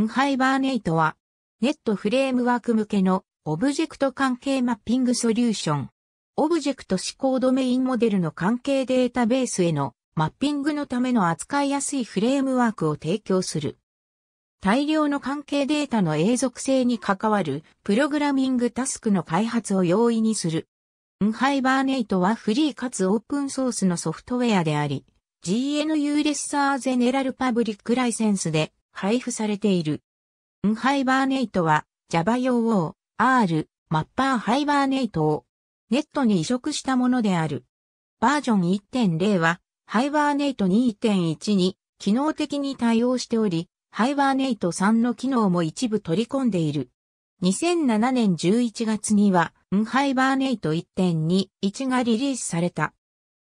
ンハイバーネイトは、ネットフレームワーク向けのオブジェクト関係マッピングソリューション。オブジェクト指向ドメインモデルの関係データベースへのマッピングのための扱いやすいフレームワークを提供する。大量の関係データの永続性に関わるプログラミングタスクの開発を容易にする。ンハイバーネイトはフリーかつオープンソースのソフトウェアであり、GNU レッサーゼネラルパブリックライセンスで配布されている。ンハイバーネイトは Java 用 O、R、マッパーハイバーネイトをネットに移植したものである。バージョン1.0はハイバーネイト2.1に機能的に対応しており、ハイバーネイト3の機能も一部取り込んでいる。2007年11月には、ンハイバーネイト1.21がリリースされた。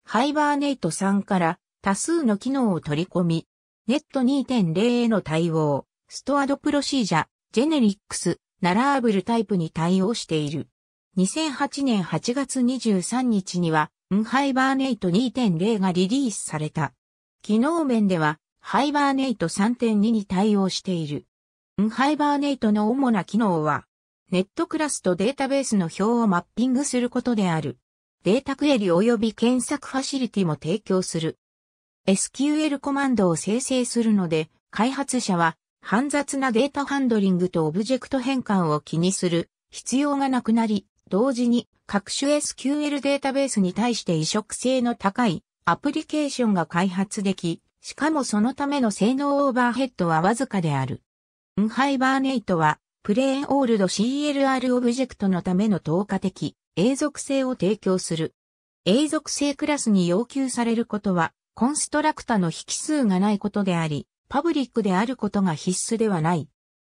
ハイバーネイト3から多数の機能を取り込み、ネット2.0への対応、ストアドプロシージャ、ジェネリックス、ナラーブルタイプに対応している。2008年8月23日には、ンハイバーネイト2.0がリリースされた。機能面では、ハイバーネイト3.2に対応している。ンハイバーネイトの主な機能は、ネットクラスとデータベースの表をマッピングすることである。データクエリ及び検索ファシリティも提供する。SQL コマンドを生成するので、開発者は煩雑なデータハンドリングとオブジェクト変換を気にする必要がなくなり、同時に各種 SQL データベースに対して移植性の高いアプリケーションが開発でき、しかもそのための性能オーバーヘッドはわずかである。ンハイバーネイトは、プレーンオールド CLR オブジェクトのための透過的、永続性を提供する。永続性クラスに要求されることは、コンストラクタの引数がないことであり、パブリックであることが必須ではない。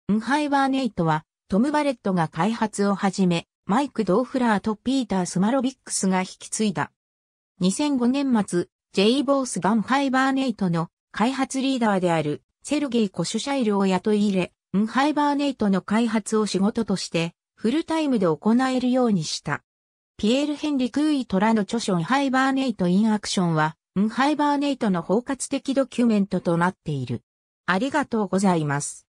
ンハイバーネイトは、トム・バレットが開発を始め、マイク・ドーフラーとピーター・スマロビックスが引き継いだ。2005年末、ジェイ・ボース・バンハイバーネイトの開発リーダーであるセルゲイ・コシュシャイルを雇い入れ、ンハイバーネイトの開発を仕事として、フルタイムで行えるようにした。ピエール・ヘンリ・クーイ・トラの著書ンハイバーネイト・イン・アクションは、ンハイバーネイトの包括的ドキュメントとなっている。ありがとうございます。